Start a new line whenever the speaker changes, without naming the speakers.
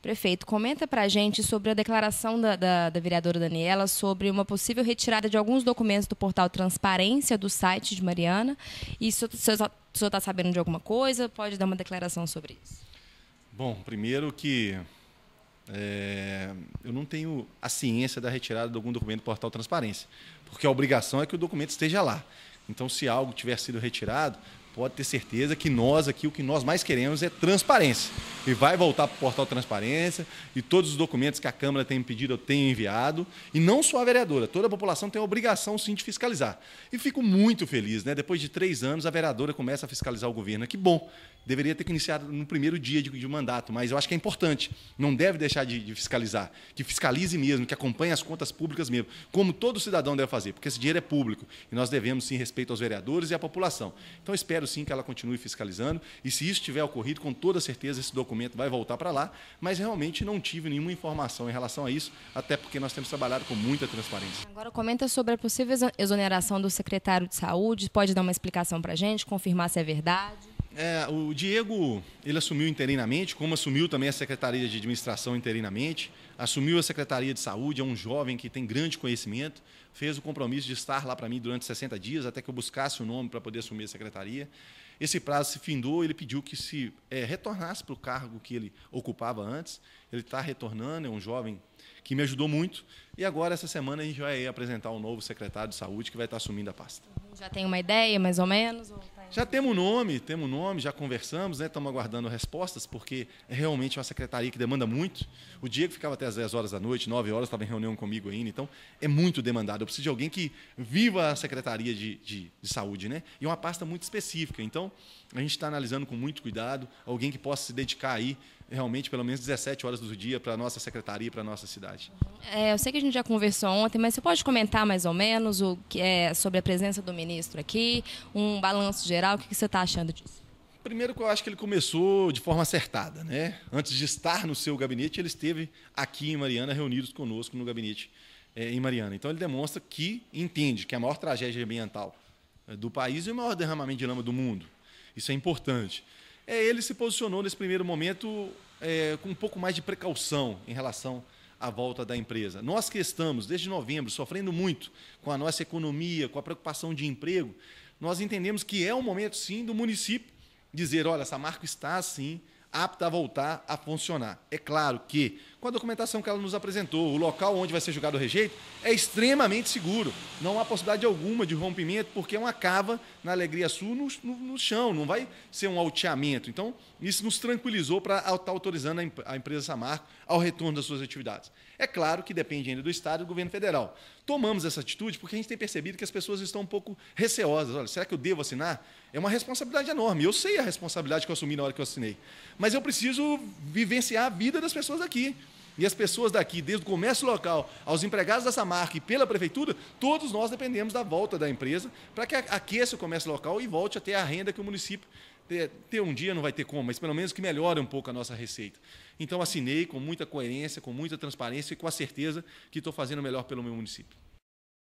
Prefeito, comenta para a gente sobre a declaração da, da, da, vereadora Daniela sobre uma possível retirada de alguns documentos do portal Transparência do site de Mariana. E se o senhor está tá sabendo de alguma coisa, pode dar uma declaração sobre isso.
Bom, primeiro que é, eu não tenho a ciência da retirada de algum documento do portal Transparência, porque a obrigação é que o documento esteja lá. Então, se algo tiver sido retirado, pode ter certeza que nós aqui, o que nós mais queremos é transparência. E vai voltar para o portal Transparência, e todos os documentos que a Câmara tem pedido, eu tenho enviado. E não só a vereadora, toda a população tem a obrigação, sim, de fiscalizar. E fico muito feliz, né? Depois de três anos, a vereadora começa a fiscalizar o governo. Que bom! Deveria ter que iniciado no primeiro dia de, de mandato, mas eu acho que é importante. Não deve deixar de, de fiscalizar. Que fiscalize mesmo, que acompanhe as contas públicas mesmo, como todo cidadão deve fazer, porque esse dinheiro é público. E nós devemos, sim, respeito aos vereadores e à população. Então, espero sim que ela continue fiscalizando, e se isso tiver ocorrido, com toda certeza esse documento vai voltar para lá, mas realmente não tive nenhuma informação em relação a isso, até porque nós temos trabalhado com muita transparência.
Agora comenta sobre a possível exoneração do secretário de saúde, pode dar uma explicação para a gente, confirmar se é verdade?
é, o Diego ele assumiu interinamente, como assumiu também a Secretaria de Administração interinamente, assumiu a Secretaria de Saúde, é um jovem que tem grande conhecimento, fez o compromisso de estar lá para mim durante 60 dias, até que eu buscasse o nome para poder assumir a Secretaria. Esse prazo se findou, ele pediu que se é, retornasse para o cargo que ele ocupava antes. Ele está retornando, é um jovem que me ajudou muito. E agora, essa semana, a gente vai apresentar o um novo secretário de saúde que vai estar assumindo a pasta.
Já tem uma ideia, mais ou menos? Ou tá
já temos um nome, temos um nome, já conversamos, né? estamos aguardando respostas, porque é realmente uma secretaria que demanda muito. O Diego ficava até às 10 horas da noite, 9 horas, estava em reunião comigo ainda, então é muito demandado. Eu preciso de alguém que viva a Secretaria de, de, de Saúde, né? E uma pasta muito específica. Então, a gente está analisando com muito cuidado alguém que possa se dedicar aí realmente pelo menos 17 horas do dia para a nossa secretaria, para a nossa cidade.
É, eu sei que a gente já conversou ontem, mas você pode comentar mais ou menos o que é sobre a presença do ministro aqui, um balanço geral, o que você está achando disso?
Primeiro que eu acho que ele começou de forma acertada, né? Antes de estar no seu gabinete, ele esteve aqui em Mariana, reunidos conosco no gabinete é, em Mariana. Então ele demonstra que entende que a maior tragédia ambiental é, do país e o maior derramamento de lama do mundo. Isso é importante é, ele se posicionou nesse primeiro momento é, com um pouco mais de precaução em relação à volta da empresa. Nós que estamos, desde novembro, sofrendo muito com a nossa economia, com a preocupação de emprego, nós entendemos que é o um momento, sim, do município dizer: olha, essa marca está, sim, apta a voltar a funcionar. É claro que com a documentação que ela nos apresentou. O local onde vai ser julgado o rejeito é extremamente seguro. Não há possibilidade alguma de rompimento, porque é uma cava na Alegria Sul no, no, no chão, não vai ser um alteamento. Então, isso nos tranquilizou para estar autorizando a, a empresa Samarco ao retorno das suas atividades. É claro que depende ainda do Estado e do governo federal. Tomamos essa atitude porque a gente tem percebido que as pessoas estão um pouco receosas. Olha, será que eu devo assinar? É uma responsabilidade enorme. Eu sei a responsabilidade que eu assumi na hora que eu assinei. Mas eu preciso vivenciar a vida das pessoas aqui e as pessoas daqui, desde o comércio local aos empregados dessa marca e pela prefeitura, todos nós dependemos da volta da empresa para que aqueça o comércio local e volte até a renda que o município ter um dia não vai ter como, mas pelo menos que melhore um pouco a nossa receita. Então assinei com muita coerência, com muita transparência e com a certeza que estou fazendo melhor pelo meu município.